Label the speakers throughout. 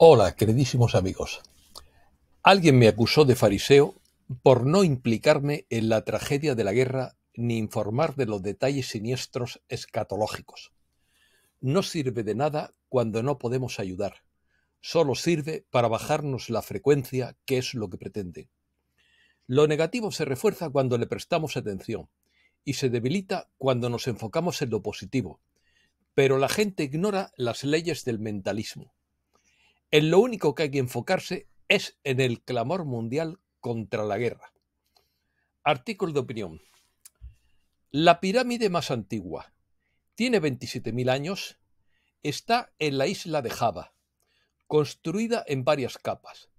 Speaker 1: Hola, queridísimos amigos. Alguien me acusó de fariseo por no implicarme en la tragedia de la guerra ni informar de los detalles siniestros escatológicos. No sirve de nada cuando no podemos ayudar. Solo sirve para bajarnos la frecuencia, que es lo que pretende. Lo negativo se refuerza cuando le prestamos atención y se debilita cuando nos enfocamos en lo positivo. Pero la gente ignora las leyes del mentalismo en lo único que hay que enfocarse es en el clamor mundial contra la guerra. Artículo de opinión. La pirámide más antigua tiene 27.000 años, está en la isla de Java, construida en varias capas.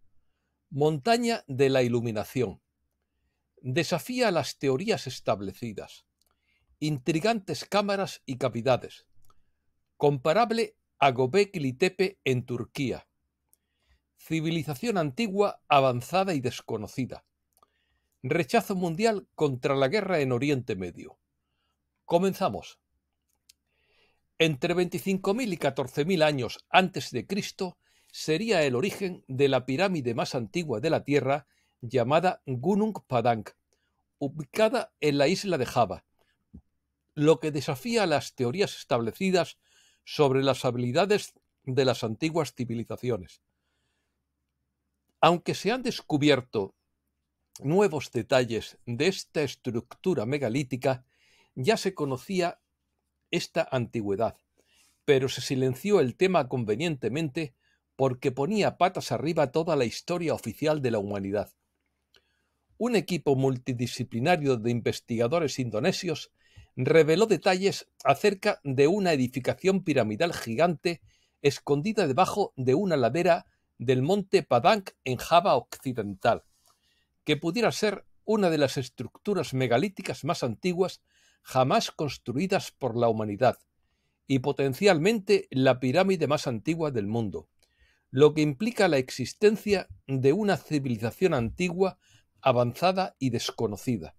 Speaker 1: Montaña de la iluminación. Desafía las teorías establecidas. Intrigantes cámaras y cavidades. Comparable a Göbekli Tepe en Turquía Civilización antigua, avanzada y desconocida. Rechazo mundial contra la guerra en Oriente Medio. Comenzamos. Entre 25.000 y 14.000 años antes de Cristo sería el origen de la pirámide más antigua de la Tierra llamada Gunung Padang, ubicada en la isla de Java, lo que desafía las teorías establecidas sobre las habilidades de las antiguas civilizaciones. Aunque se han descubierto nuevos detalles de esta estructura megalítica, ya se conocía esta antigüedad, pero se silenció el tema convenientemente porque ponía patas arriba toda la historia oficial de la humanidad. Un equipo multidisciplinario de investigadores indonesios reveló detalles acerca de una edificación piramidal gigante escondida debajo de una ladera del monte Padang en Java Occidental, que pudiera ser una de las estructuras megalíticas más antiguas jamás construidas por la humanidad y potencialmente la pirámide más antigua del mundo, lo que implica la existencia de una civilización antigua, avanzada y desconocida.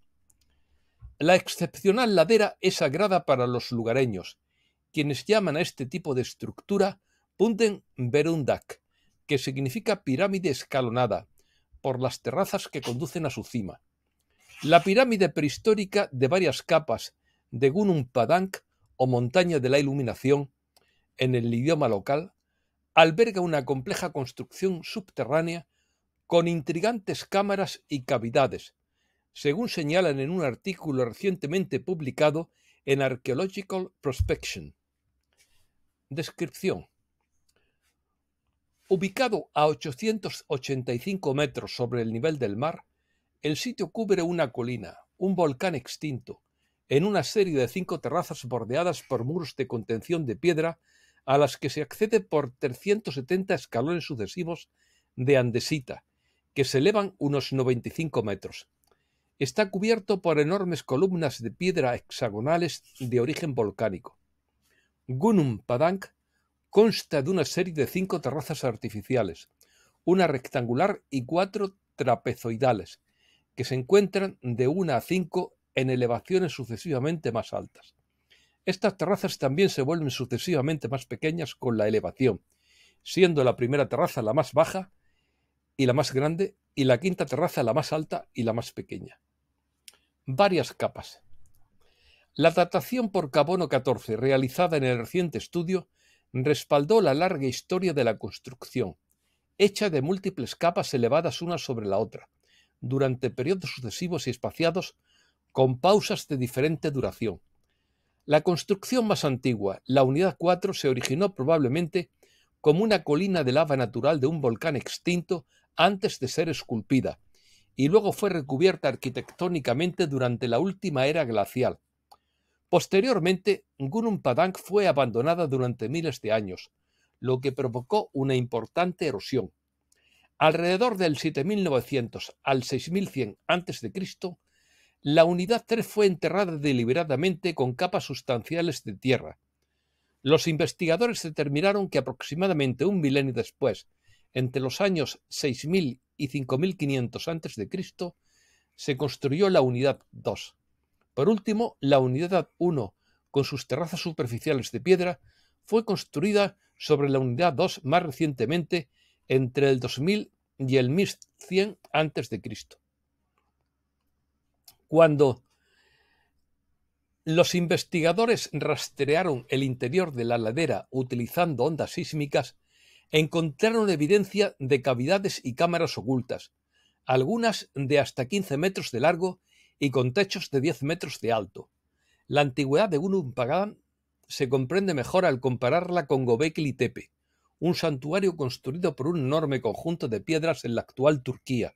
Speaker 1: La excepcional ladera es sagrada para los lugareños, quienes llaman a este tipo de estructura punten Berundak, que significa pirámide escalonada, por las terrazas que conducen a su cima. La pirámide prehistórica de varias capas de Gunung Padang o montaña de la iluminación, en el idioma local, alberga una compleja construcción subterránea con intrigantes cámaras y cavidades, según señalan en un artículo recientemente publicado en Archaeological Prospection. Descripción. Ubicado a 885 metros sobre el nivel del mar, el sitio cubre una colina, un volcán extinto, en una serie de cinco terrazas bordeadas por muros de contención de piedra a las que se accede por 370 escalones sucesivos de andesita, que se elevan unos 95 metros. Está cubierto por enormes columnas de piedra hexagonales de origen volcánico. Gunung Padang Consta de una serie de cinco terrazas artificiales, una rectangular y cuatro trapezoidales, que se encuentran de una a cinco en elevaciones sucesivamente más altas. Estas terrazas también se vuelven sucesivamente más pequeñas con la elevación, siendo la primera terraza la más baja y la más grande y la quinta terraza la más alta y la más pequeña. Varias capas. La datación por carbono 14 realizada en el reciente estudio respaldó la larga historia de la construcción, hecha de múltiples capas elevadas una sobre la otra, durante periodos sucesivos y espaciados, con pausas de diferente duración. La construcción más antigua, la Unidad 4, se originó probablemente como una colina de lava natural de un volcán extinto antes de ser esculpida, y luego fue recubierta arquitectónicamente durante la última era glacial, Posteriormente, Gunung Padang fue abandonada durante miles de años, lo que provocó una importante erosión. Alrededor del 7900 al 6100 a.C., la unidad 3 fue enterrada deliberadamente con capas sustanciales de tierra. Los investigadores determinaron que aproximadamente un milenio después, entre los años 6000 y 5500 a.C., se construyó la unidad 2. Por último, la unidad 1, con sus terrazas superficiales de piedra, fue construida sobre la unidad 2 más recientemente, entre el 2000 y el 1100 a.C. Cuando los investigadores rastrearon el interior de la ladera utilizando ondas sísmicas, encontraron evidencia de cavidades y cámaras ocultas, algunas de hasta 15 metros de largo y con techos de 10 metros de alto. La antigüedad de Pagan se comprende mejor al compararla con Gobekli Tepe, un santuario construido por un enorme conjunto de piedras en la actual Turquía,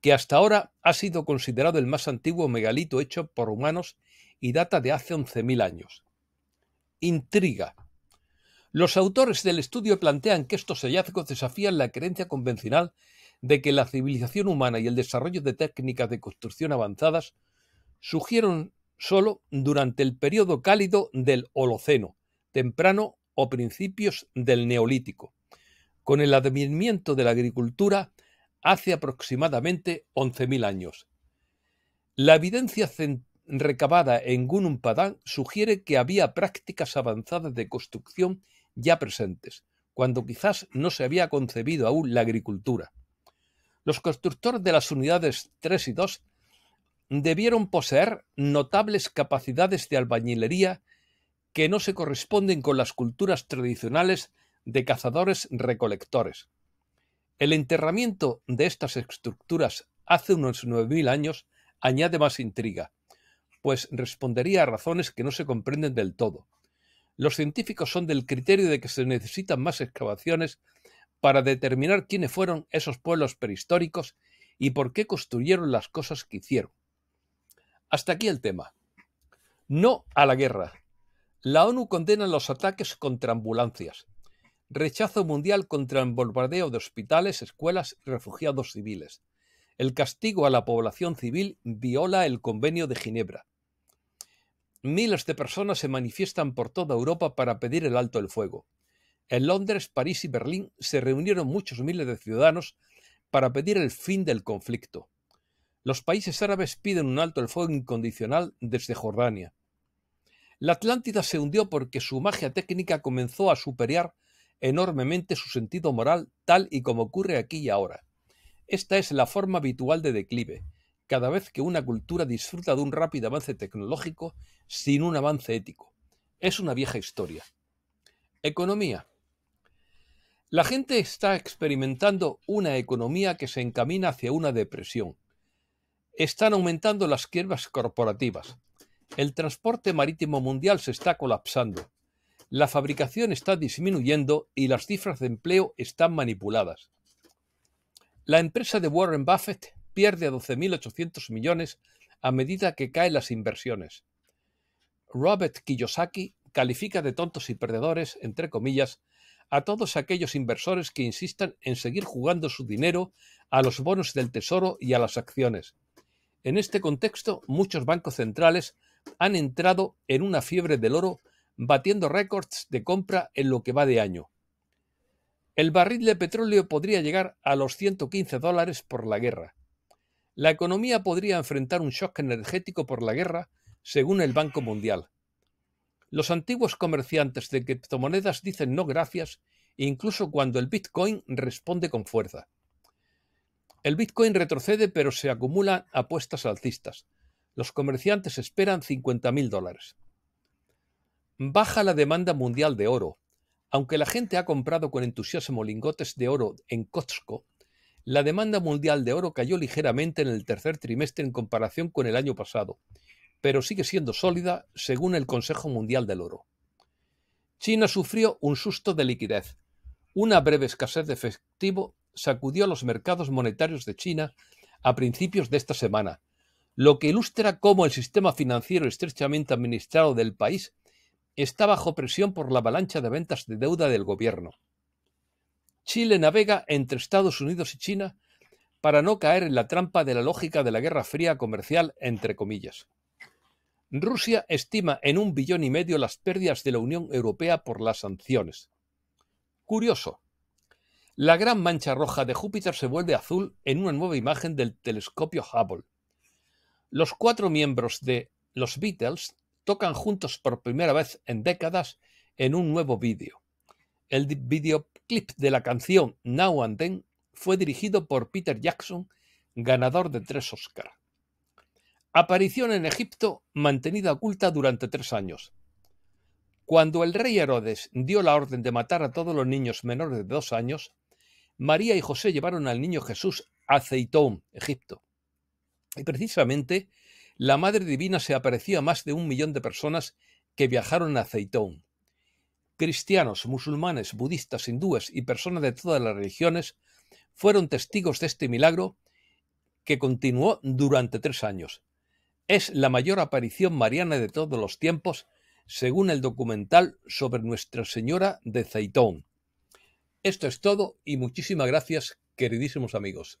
Speaker 1: que hasta ahora ha sido considerado el más antiguo megalito hecho por humanos y data de hace 11.000 años. Intriga. Los autores del estudio plantean que estos hallazgos desafían la creencia convencional de que la civilización humana y el desarrollo de técnicas de construcción avanzadas surgieron solo durante el periodo cálido del Holoceno, temprano o principios del Neolítico, con el advenimiento de la agricultura hace aproximadamente 11.000 años. La evidencia recabada en Gunung Padang sugiere que había prácticas avanzadas de construcción ya presentes, cuando quizás no se había concebido aún la agricultura. Los constructores de las unidades 3 y 2 debieron poseer notables capacidades de albañilería que no se corresponden con las culturas tradicionales de cazadores-recolectores. El enterramiento de estas estructuras hace unos 9.000 años añade más intriga, pues respondería a razones que no se comprenden del todo. Los científicos son del criterio de que se necesitan más excavaciones para determinar quiénes fueron esos pueblos prehistóricos y por qué construyeron las cosas que hicieron. Hasta aquí el tema. No a la guerra. La ONU condena los ataques contra ambulancias. Rechazo mundial contra el bombardeo de hospitales, escuelas y refugiados civiles. El castigo a la población civil viola el Convenio de Ginebra. Miles de personas se manifiestan por toda Europa para pedir el alto el fuego. En Londres, París y Berlín se reunieron muchos miles de ciudadanos para pedir el fin del conflicto. Los países árabes piden un alto el fuego incondicional desde Jordania. La Atlántida se hundió porque su magia técnica comenzó a superar enormemente su sentido moral, tal y como ocurre aquí y ahora. Esta es la forma habitual de declive, cada vez que una cultura disfruta de un rápido avance tecnológico sin un avance ético. Es una vieja historia. Economía. La gente está experimentando una economía que se encamina hacia una depresión. Están aumentando las quiebras corporativas. El transporte marítimo mundial se está colapsando. La fabricación está disminuyendo y las cifras de empleo están manipuladas. La empresa de Warren Buffett pierde 12.800 millones a medida que caen las inversiones. Robert Kiyosaki califica de tontos y perdedores, entre comillas, a todos aquellos inversores que insistan en seguir jugando su dinero a los bonos del Tesoro y a las acciones. En este contexto, muchos bancos centrales han entrado en una fiebre del oro, batiendo récords de compra en lo que va de año. El barril de petróleo podría llegar a los 115 dólares por la guerra. La economía podría enfrentar un shock energético por la guerra, según el Banco Mundial. Los antiguos comerciantes de criptomonedas dicen no gracias incluso cuando el Bitcoin responde con fuerza. El Bitcoin retrocede pero se acumulan apuestas alcistas. Los comerciantes esperan 50.000 dólares. Baja la demanda mundial de oro. Aunque la gente ha comprado con entusiasmo lingotes de oro en Costco, la demanda mundial de oro cayó ligeramente en el tercer trimestre en comparación con el año pasado pero sigue siendo sólida según el Consejo Mundial del Oro. China sufrió un susto de liquidez. Una breve escasez de efectivo sacudió a los mercados monetarios de China a principios de esta semana, lo que ilustra cómo el sistema financiero estrechamente administrado del país está bajo presión por la avalancha de ventas de deuda del gobierno. Chile navega entre Estados Unidos y China para no caer en la trampa de la lógica de la Guerra Fría comercial, entre comillas. Rusia estima en un billón y medio las pérdidas de la Unión Europea por las sanciones. Curioso. La gran mancha roja de Júpiter se vuelve azul en una nueva imagen del telescopio Hubble. Los cuatro miembros de los Beatles tocan juntos por primera vez en décadas en un nuevo vídeo. El videoclip de la canción Now and Then fue dirigido por Peter Jackson, ganador de tres Oscar. Aparición en Egipto mantenida oculta durante tres años. Cuando el rey Herodes dio la orden de matar a todos los niños menores de dos años, María y José llevaron al niño Jesús a Ceitón, Egipto. Y precisamente la Madre Divina se apareció a más de un millón de personas que viajaron a Ceitón. Cristianos, musulmanes, budistas, hindúes y personas de todas las religiones fueron testigos de este milagro que continuó durante tres años. Es la mayor aparición mariana de todos los tiempos, según el documental sobre Nuestra Señora de Zaitón. Esto es todo y muchísimas gracias, queridísimos amigos.